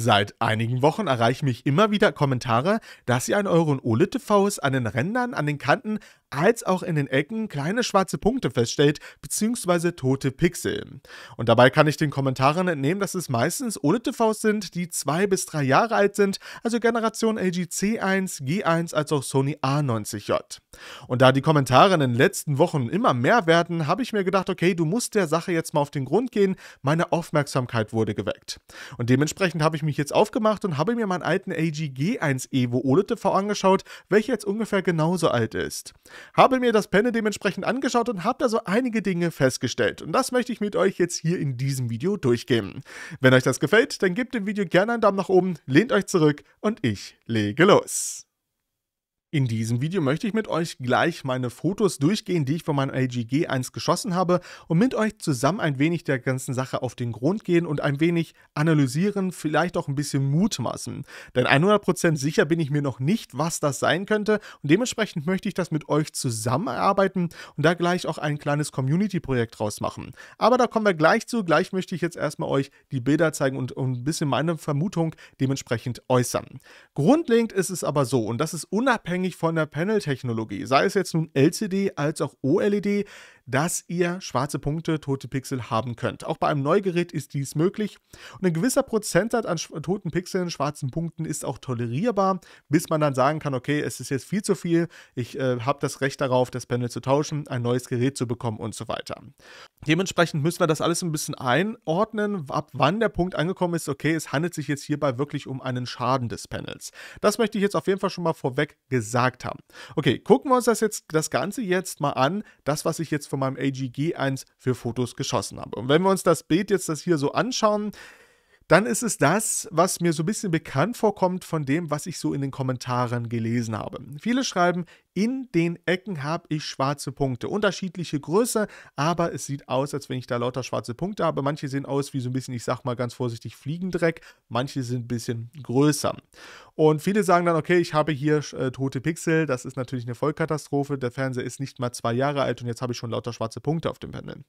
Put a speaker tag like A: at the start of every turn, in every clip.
A: Seit einigen Wochen erreichen mich immer wieder Kommentare, dass ihr an euren OLED-TVs an den Rändern, an den Kanten als auch in den Ecken kleine schwarze Punkte feststellt, bzw. tote Pixel. Und dabei kann ich den Kommentaren entnehmen, dass es meistens OLED-TVs sind, die zwei bis drei Jahre alt sind, also Generation LG C1, G1 als auch Sony A90J. Und da die Kommentare in den letzten Wochen immer mehr werden, habe ich mir gedacht, okay, du musst der Sache jetzt mal auf den Grund gehen, meine Aufmerksamkeit wurde geweckt. Und dementsprechend habe ich mich jetzt aufgemacht und habe mir meinen alten LG G1 Evo OLED TV angeschaut, welcher jetzt ungefähr genauso alt ist habe mir das Panel dementsprechend angeschaut und habe da so einige Dinge festgestellt. Und das möchte ich mit euch jetzt hier in diesem Video durchgehen. Wenn euch das gefällt, dann gebt dem Video gerne einen Daumen nach oben, lehnt euch zurück und ich lege los. In diesem Video möchte ich mit euch gleich meine Fotos durchgehen, die ich von meinem LG G1 geschossen habe und mit euch zusammen ein wenig der ganzen Sache auf den Grund gehen und ein wenig analysieren, vielleicht auch ein bisschen mutmaßen. Denn 100% sicher bin ich mir noch nicht, was das sein könnte und dementsprechend möchte ich das mit euch zusammen erarbeiten und da gleich auch ein kleines Community-Projekt draus machen. Aber da kommen wir gleich zu, gleich möchte ich jetzt erstmal euch die Bilder zeigen und, und ein bisschen meine Vermutung dementsprechend äußern. Grundlegend ist es aber so und das ist unabhängig unabhängig von der Panel-Technologie, sei es jetzt nun LCD als auch OLED, dass ihr schwarze Punkte, tote Pixel haben könnt. Auch bei einem Neugerät ist dies möglich und ein gewisser Prozentsatz an toten Pixeln, schwarzen Punkten ist auch tolerierbar, bis man dann sagen kann, okay, es ist jetzt viel zu viel, ich äh, habe das Recht darauf, das Panel zu tauschen, ein neues Gerät zu bekommen und so weiter. Dementsprechend müssen wir das alles ein bisschen einordnen, ab wann der Punkt angekommen ist, okay, es handelt sich jetzt hierbei wirklich um einen Schaden des Panels. Das möchte ich jetzt auf jeden Fall schon mal vorweg gesagt haben. Okay, gucken wir uns das jetzt das Ganze jetzt mal an, das, was ich jetzt vom von meinem AG-G1 für Fotos geschossen habe. Und wenn wir uns das Bild jetzt das hier so anschauen, dann ist es das, was mir so ein bisschen bekannt vorkommt von dem, was ich so in den Kommentaren gelesen habe. Viele schreiben, in den Ecken habe ich schwarze Punkte. Unterschiedliche Größe, aber es sieht aus, als wenn ich da lauter schwarze Punkte habe. Manche sehen aus wie so ein bisschen, ich sag mal ganz vorsichtig, Fliegendreck. Manche sind ein bisschen größer. Und viele sagen dann, okay, ich habe hier äh, tote Pixel. Das ist natürlich eine Vollkatastrophe. Der Fernseher ist nicht mal zwei Jahre alt und jetzt habe ich schon lauter schwarze Punkte auf dem Panel.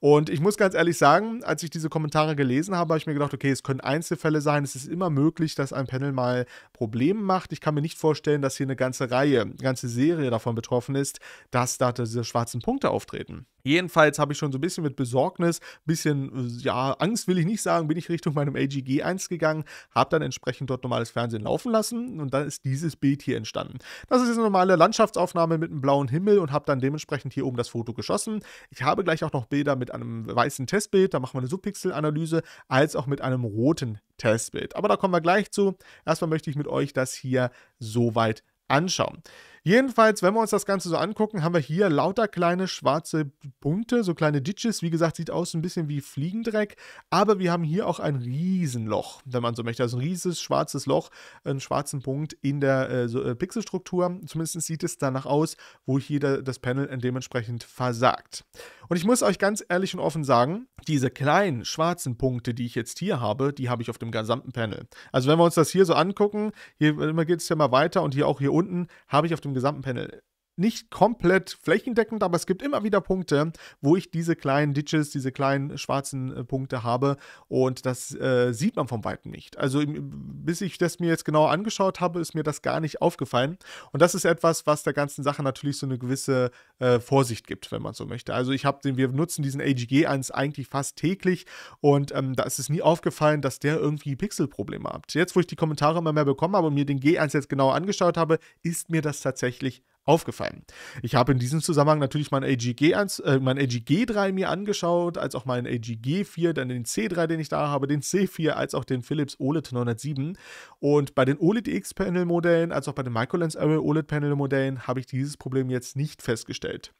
A: Und ich muss ganz ehrlich sagen, als ich diese Kommentare gelesen habe, habe ich mir gedacht, okay, es können Einzelfälle sein. Es ist immer möglich, dass ein Panel mal Probleme macht. Ich kann mir nicht vorstellen, dass hier eine ganze Reihe, eine ganze Serie Serie davon betroffen ist, dass da diese schwarzen Punkte auftreten. Jedenfalls habe ich schon so ein bisschen mit Besorgnis, ein bisschen, äh, ja, Angst will ich nicht sagen, bin ich Richtung meinem AGG 1 gegangen, habe dann entsprechend dort normales Fernsehen laufen lassen und dann ist dieses Bild hier entstanden. Das ist eine normale Landschaftsaufnahme mit einem blauen Himmel und habe dann dementsprechend hier oben das Foto geschossen. Ich habe gleich auch noch Bilder mit einem weißen Testbild, da machen wir eine Subpixel-Analyse, als auch mit einem roten Testbild. Aber da kommen wir gleich zu. Erstmal möchte ich mit euch das hier soweit anschauen. Jedenfalls, wenn wir uns das Ganze so angucken, haben wir hier lauter kleine schwarze Punkte, so kleine Ditches. Wie gesagt, sieht aus ein bisschen wie Fliegendreck, aber wir haben hier auch ein Riesenloch, wenn man so möchte. Also ein riesiges schwarzes Loch, einen schwarzen Punkt in der äh, so, äh, Pixelstruktur. Zumindest sieht es danach aus, wo hier da, das Panel dementsprechend versagt. Und ich muss euch ganz ehrlich und offen sagen, diese kleinen schwarzen Punkte, die ich jetzt hier habe, die habe ich auf dem gesamten Panel. Also wenn wir uns das hier so angucken, hier geht es ja mal weiter und hier auch hier unten, habe ich auf dem im gesamten Panel nicht komplett flächendeckend, aber es gibt immer wieder Punkte, wo ich diese kleinen Ditches, diese kleinen schwarzen äh, Punkte habe und das äh, sieht man vom Weiten nicht. Also bis ich das mir jetzt genau angeschaut habe, ist mir das gar nicht aufgefallen und das ist etwas, was der ganzen Sache natürlich so eine gewisse äh, Vorsicht gibt, wenn man so möchte. Also ich habe den, wir nutzen diesen AGG1 eigentlich fast täglich und ähm, da ist es nie aufgefallen, dass der irgendwie Pixelprobleme hat. Jetzt, wo ich die Kommentare immer mehr bekommen habe und mir den G1 jetzt genau angeschaut habe, ist mir das tatsächlich aufgefallen. Ich habe in diesem Zusammenhang natürlich mein AGG, äh, mein AGG 3 mir angeschaut, als auch meinen AGG 4, dann den C3, den ich da habe, den C4, als auch den Philips OLED 907. Und bei den OLED X Panel Modellen, als auch bei den Microlens Array OLED Panel Modellen, habe ich dieses Problem jetzt nicht festgestellt.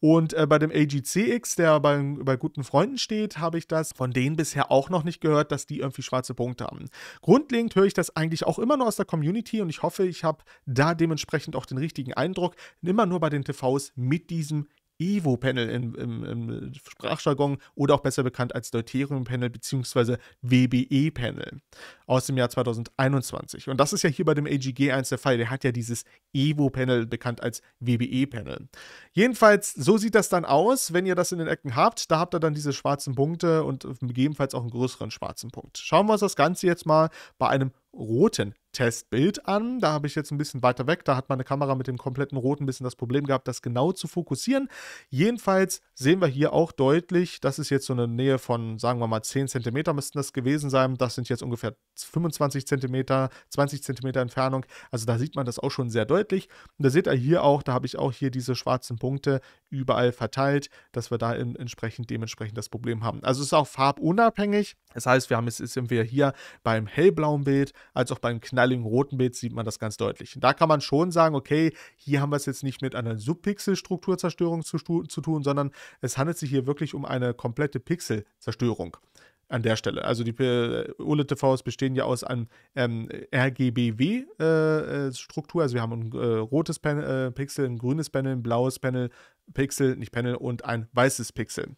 A: Und äh, bei dem AGCX, der bei, bei guten Freunden steht, habe ich das von denen bisher auch noch nicht gehört, dass die irgendwie schwarze Punkte haben. Grundlegend höre ich das eigentlich auch immer nur aus der Community und ich hoffe, ich habe da dementsprechend auch den richtigen Eindruck Ausdruck immer nur bei den TVs mit diesem Evo-Panel im, im, im, Sprachjargon oder auch besser bekannt als Deuterium-Panel bzw. WBE-Panel aus dem Jahr 2021. Und das ist ja hier bei dem AGG 1 der Fall. Der hat ja dieses Evo-Panel bekannt als WBE-Panel. Jedenfalls, so sieht das dann aus, wenn ihr das in den Ecken habt. Da habt ihr dann diese schwarzen Punkte und gegebenenfalls auch einen größeren schwarzen Punkt. Schauen wir uns das Ganze jetzt mal bei einem roten Testbild an. Da habe ich jetzt ein bisschen weiter weg. Da hat meine Kamera mit dem kompletten Roten ein bisschen das Problem gehabt, das genau zu fokussieren. Jedenfalls sehen wir hier auch deutlich, das ist jetzt so eine Nähe von, sagen wir mal, 10 cm müssten das gewesen sein. Das sind jetzt ungefähr 25 cm, 20 cm Entfernung. Also da sieht man das auch schon sehr deutlich. Und da seht ihr hier auch, da habe ich auch hier diese schwarzen Punkte überall verteilt, dass wir da entsprechend dementsprechend das Problem haben. Also es ist auch farbunabhängig. Das heißt, wir haben es ist entweder hier beim hellblauen Bild als auch beim knalligen roten Bild sieht man das ganz deutlich. Und da kann man schon sagen, okay, hier haben wir es jetzt nicht mit einer Subpixel-Strukturzerstörung zu, zu tun, sondern es handelt sich hier wirklich um eine komplette Pixelzerstörung an der Stelle. Also die äh, OLED-TVs bestehen ja aus einem ähm, RGBW-Struktur. Äh, äh also wir haben ein äh, rotes Pan äh, Pixel, ein grünes Panel, ein blaues Panel, Pixel, nicht Panel, und ein weißes Pixel.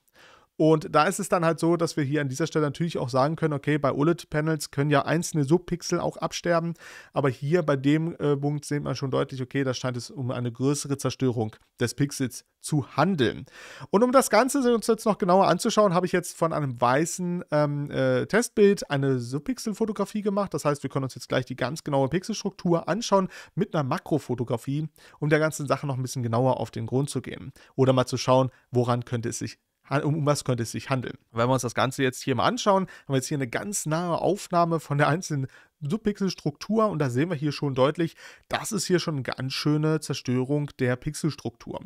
A: Und da ist es dann halt so, dass wir hier an dieser Stelle natürlich auch sagen können, okay, bei OLED-Panels können ja einzelne Subpixel auch absterben, aber hier bei dem äh, Punkt sieht man schon deutlich, okay, da scheint es um eine größere Zerstörung des Pixels zu handeln. Und um das Ganze uns jetzt noch genauer anzuschauen, habe ich jetzt von einem weißen ähm, äh, Testbild eine Subpixel-Fotografie gemacht. Das heißt, wir können uns jetzt gleich die ganz genaue Pixelstruktur anschauen mit einer Makrofotografie, um der ganzen Sache noch ein bisschen genauer auf den Grund zu gehen oder mal zu schauen, woran könnte es sich um was könnte es sich handeln. Wenn wir uns das Ganze jetzt hier mal anschauen, haben wir jetzt hier eine ganz nahe Aufnahme von der einzelnen Subpixelstruktur und da sehen wir hier schon deutlich, das ist hier schon eine ganz schöne Zerstörung der Pixelstruktur.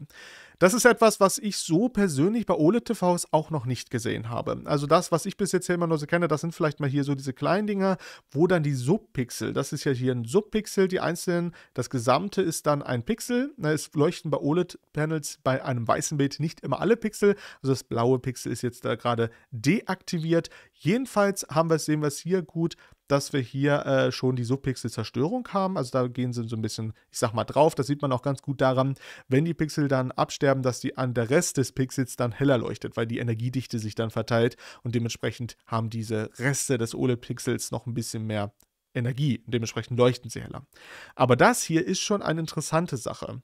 A: Das ist etwas, was ich so persönlich bei OLED-TVs auch noch nicht gesehen habe. Also das, was ich bis jetzt hier immer nur so kenne, das sind vielleicht mal hier so diese kleinen Dinger, wo dann die Subpixel, das ist ja hier ein Subpixel, die einzelnen, das gesamte ist dann ein Pixel. Es leuchten bei OLED-Panels bei einem weißen Bild nicht immer alle Pixel, also das blaue Pixel ist jetzt da gerade deaktiviert. Jedenfalls haben wir, sehen wir es hier gut, dass wir hier äh, schon die Subpixel-Zerstörung haben. Also da gehen sie so ein bisschen, ich sag mal, drauf. Das sieht man auch ganz gut daran, wenn die Pixel dann absterben, dass die, an der Rest des Pixels dann heller leuchtet, weil die Energiedichte sich dann verteilt und dementsprechend haben diese Reste des OLED-Pixels noch ein bisschen mehr Energie dementsprechend leuchten sie heller. Aber das hier ist schon eine interessante Sache.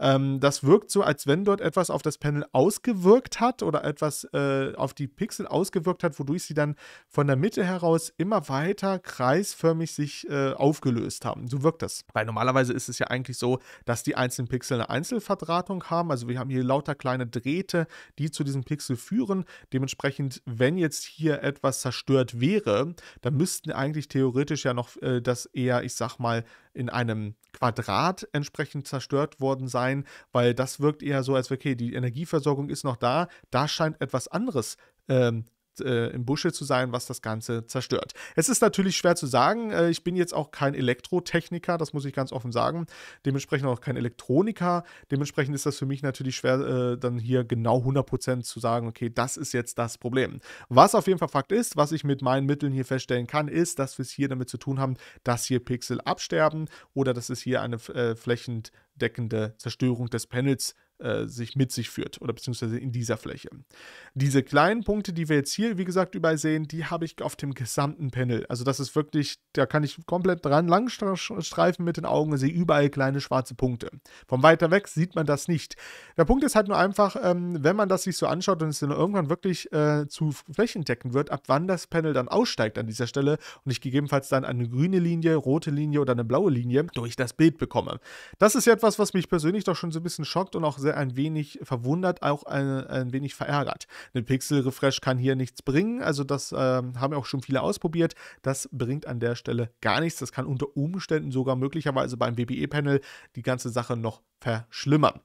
A: Ähm, das wirkt so, als wenn dort etwas auf das Panel ausgewirkt hat oder etwas äh, auf die Pixel ausgewirkt hat, wodurch sie dann von der Mitte heraus immer weiter kreisförmig sich äh, aufgelöst haben. So wirkt das. Weil normalerweise ist es ja eigentlich so, dass die einzelnen Pixel eine Einzelverdrahtung haben. Also wir haben hier lauter kleine Drähte, die zu diesem Pixel führen. Dementsprechend, wenn jetzt hier etwas zerstört wäre, dann müssten eigentlich theoretisch ja noch äh, das eher, ich sag mal, in einem Quadrat entsprechend zerstört worden sein sein, weil das wirkt eher so, als okay, die Energieversorgung ist noch da, da scheint etwas anderes ähm, äh, im Busche zu sein, was das Ganze zerstört. Es ist natürlich schwer zu sagen. Äh, ich bin jetzt auch kein Elektrotechniker, das muss ich ganz offen sagen. Dementsprechend auch kein Elektroniker. Dementsprechend ist das für mich natürlich schwer, äh, dann hier genau 100% zu sagen, okay, das ist jetzt das Problem. Was auf jeden Fall Fakt ist, was ich mit meinen Mitteln hier feststellen kann, ist, dass wir es hier damit zu tun haben, dass hier Pixel absterben oder dass es hier eine äh, flächend flächendeckende Zerstörung des Panels äh, sich mit sich führt oder beziehungsweise in dieser Fläche. Diese kleinen Punkte, die wir jetzt hier, wie gesagt, übersehen, die habe ich auf dem gesamten Panel. Also das ist wirklich, da kann ich komplett dran lang streifen mit den Augen sehe überall kleine schwarze Punkte. Von weiter weg sieht man das nicht. Der Punkt ist halt nur einfach, ähm, wenn man das sich so anschaut und es dann irgendwann wirklich äh, zu flächendeckend wird, ab wann das Panel dann aussteigt an dieser Stelle und ich gegebenenfalls dann eine grüne Linie, rote Linie oder eine blaue Linie durch das Bild bekomme. Das ist ja etwas, etwas, was mich persönlich doch schon so ein bisschen schockt und auch sehr ein wenig verwundert, auch ein, ein wenig verärgert. Ein Pixel-Refresh kann hier nichts bringen, also das äh, haben auch schon viele ausprobiert. Das bringt an der Stelle gar nichts. Das kann unter Umständen sogar möglicherweise beim WBE-Panel die ganze Sache noch verschlimmern.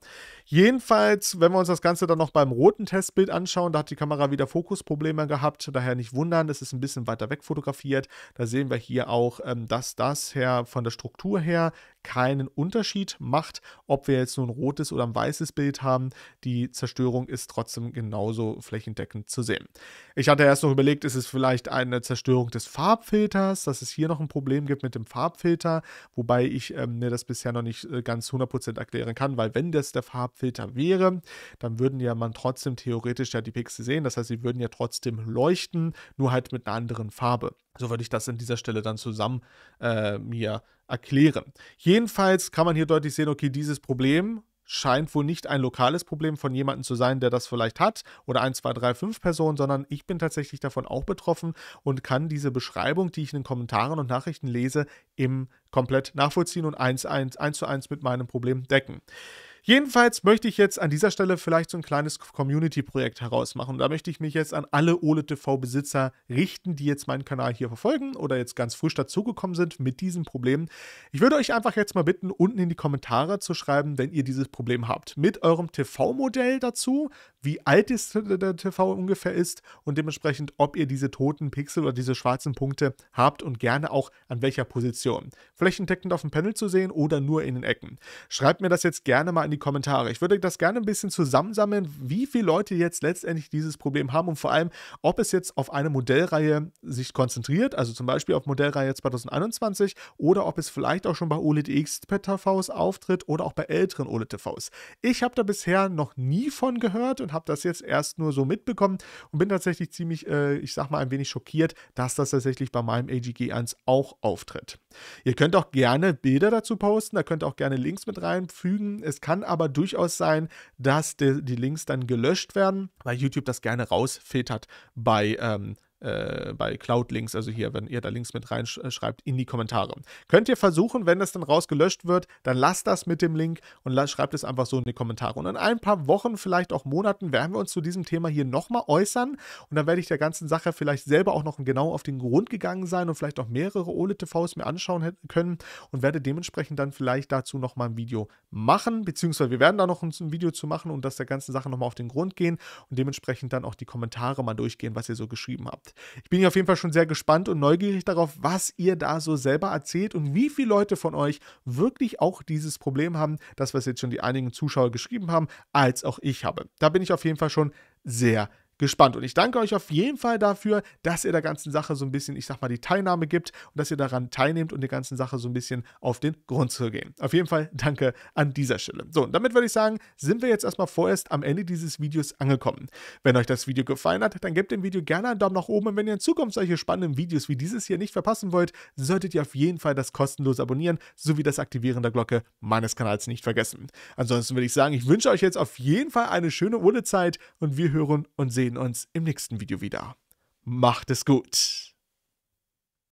A: Jedenfalls, wenn wir uns das Ganze dann noch beim roten Testbild anschauen, da hat die Kamera wieder Fokusprobleme gehabt, daher nicht wundern, es ist ein bisschen weiter weg fotografiert. Da sehen wir hier auch, ähm, dass das her von der Struktur her keinen Unterschied macht, ob wir jetzt nur ein rotes oder ein weißes Bild haben. Die Zerstörung ist trotzdem genauso flächendeckend zu sehen. Ich hatte erst noch überlegt, ist es vielleicht eine Zerstörung des Farbfilters, dass es hier noch ein Problem gibt mit dem Farbfilter, wobei ich ähm, mir das bisher noch nicht äh, ganz 100% erklären kann, weil wenn das der Farbfilter wäre, dann würden ja man trotzdem theoretisch ja die Pixel sehen, das heißt, sie würden ja trotzdem leuchten, nur halt mit einer anderen Farbe. So würde ich das an dieser Stelle dann zusammen äh, mir erklären. Jedenfalls kann man hier deutlich sehen, okay, dieses Problem scheint wohl nicht ein lokales Problem von jemandem zu sein, der das vielleicht hat oder 1, 2, 3, 5 Personen, sondern ich bin tatsächlich davon auch betroffen und kann diese Beschreibung, die ich in den Kommentaren und Nachrichten lese, im komplett nachvollziehen und eins, eins, eins zu eins mit meinem Problem decken. Jedenfalls möchte ich jetzt an dieser Stelle vielleicht so ein kleines Community-Projekt herausmachen. Und da möchte ich mich jetzt an alle OLED-TV-Besitzer richten, die jetzt meinen Kanal hier verfolgen oder jetzt ganz frisch dazugekommen sind mit diesem Problem. Ich würde euch einfach jetzt mal bitten, unten in die Kommentare zu schreiben, wenn ihr dieses Problem habt. Mit eurem TV-Modell dazu, wie alt ist der TV ungefähr ist und dementsprechend, ob ihr diese toten Pixel oder diese schwarzen Punkte habt und gerne auch an welcher Position. Flächendeckend auf dem Panel zu sehen oder nur in den Ecken. Schreibt mir das jetzt gerne mal in die die Kommentare. Ich würde das gerne ein bisschen zusammensammeln, wie viele Leute jetzt letztendlich dieses Problem haben und vor allem, ob es jetzt auf eine Modellreihe sich konzentriert, also zum Beispiel auf Modellreihe 2021 oder ob es vielleicht auch schon bei OLED X TVs auftritt oder auch bei älteren OLED TVs. Ich habe da bisher noch nie von gehört und habe das jetzt erst nur so mitbekommen und bin tatsächlich ziemlich, äh, ich sag mal, ein wenig schockiert, dass das tatsächlich bei meinem AGG1 auch auftritt. Ihr könnt auch gerne Bilder dazu posten, da könnt ihr auch gerne Links mit reinfügen. Es kann aber durchaus sein, dass die, die Links dann gelöscht werden, weil YouTube das gerne rausfiltert bei ähm, äh, bei Cloud-Links, also hier, wenn ihr da Links mit reinschreibt, äh, in die Kommentare. Könnt ihr versuchen, wenn das dann rausgelöscht wird, dann lasst das mit dem Link und schreibt es einfach so in die Kommentare. Und in ein paar Wochen, vielleicht auch Monaten, werden wir uns zu diesem Thema hier nochmal äußern und dann werde ich der ganzen Sache vielleicht selber auch noch genau auf den Grund gegangen sein und vielleicht auch mehrere OLED-TVs mir anschauen können und werde dementsprechend dann vielleicht dazu nochmal ein Video machen, beziehungsweise wir werden da noch ein Video zu machen und das der ganzen Sache nochmal auf den Grund gehen und dementsprechend dann auch die Kommentare mal durchgehen, was ihr so geschrieben habt habt. Ich bin auf jeden Fall schon sehr gespannt und neugierig darauf, was ihr da so selber erzählt und wie viele Leute von euch wirklich auch dieses Problem haben, das, was jetzt schon die einigen Zuschauer geschrieben haben, als auch ich habe. Da bin ich auf jeden Fall schon sehr gespannt gespannt. Und ich danke euch auf jeden Fall dafür, dass ihr der ganzen Sache so ein bisschen, ich sag mal, die Teilnahme gibt und dass ihr daran teilnehmt und der ganzen Sache so ein bisschen auf den Grund zu gehen. Auf jeden Fall danke an dieser Stelle. So, und damit würde ich sagen, sind wir jetzt erstmal vorerst am Ende dieses Videos angekommen. Wenn euch das Video gefallen hat, dann gebt dem Video gerne einen Daumen nach oben und wenn ihr in Zukunft solche spannenden Videos wie dieses hier nicht verpassen wollt, solltet ihr auf jeden Fall das kostenlos abonnieren sowie das Aktivieren der Glocke meines Kanals nicht vergessen. Ansonsten würde ich sagen, ich wünsche euch jetzt auf jeden Fall eine schöne Urlezeit und wir hören und sehen sehen uns im nächsten Video wieder. Macht es gut!